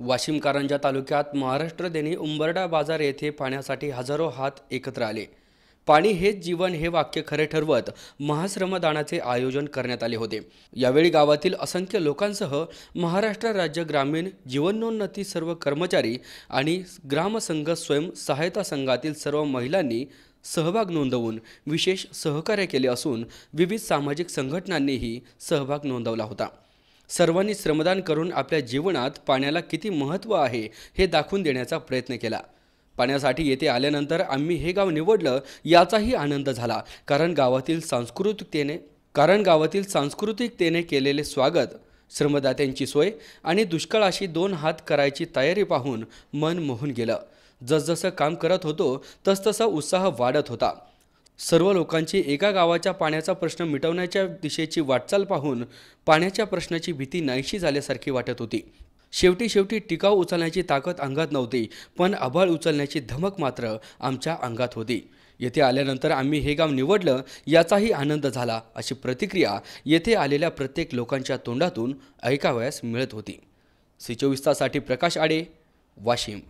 वाशिम कारंजा तालुक्यात महाराष्ट्र देणी उंबरडा बाजार येथे पाण्यासाठी हजारो हात एकत्र आले पाणी हेच जीवन हे वाक्य खरे ठरवत महाश्रमदानाचे आयोजन करण्यात आले होते यावेळी गावातील असंख्य लोकांसह महाराष्ट्र राज्य ग्रामीण जीवनोन्नती सर्व कर्मचारी आणि ग्रामसंघ स्वयं सहायता संघातील सर्व महिलांनी सहभाग नोंदवून विशेष सहकार्य केले असून विविध सामाजिक संघटनांनीही सहभाग नोंदवला होता सर्वांनी श्रमदान करून आपल्या जीवनात पाण्याला किती महत्त्व आहे हे दाखवून देण्याचा प्रयत्न केला पाण्यासाठी येथे आल्यानंतर आम्ही हे गाव निवडलं याचाही आनंद झाला कारण गावातील सांस्कृतिकतेने कारण गावातील सांस्कृतिकतेने केलेले स्वागत श्रमदात्यांची सोय आणि दुष्काळाशी दोन हात करायची तयारी पाहून मन मोहून गेलं जसजसं काम करत होतो तसतसा उत्साह वाढत होता सर्व लोकांची एका गावाच्या पाण्याचा प्रश्न मिटवण्याच्या दिशेची वाटचाल पाहून पाण्याच्या प्रश्नाची भीती नाहीशी झाल्यासारखी वाटत होती शेवटी शेवटी टिकाव उचलण्याची ताकद अंगात नव्हती पण आभाळ उचलण्याची धमक मात्र आमच्या अंगात होती येथे आल्यानंतर आम्ही हे गाव निवडलं याचाही आनंद झाला अशी प्रतिक्रिया येथे आलेल्या प्रत्येक लोकांच्या तोंडातून ऐकावयास मिळत होती सी चोवीस प्रकाश आडे वाशिम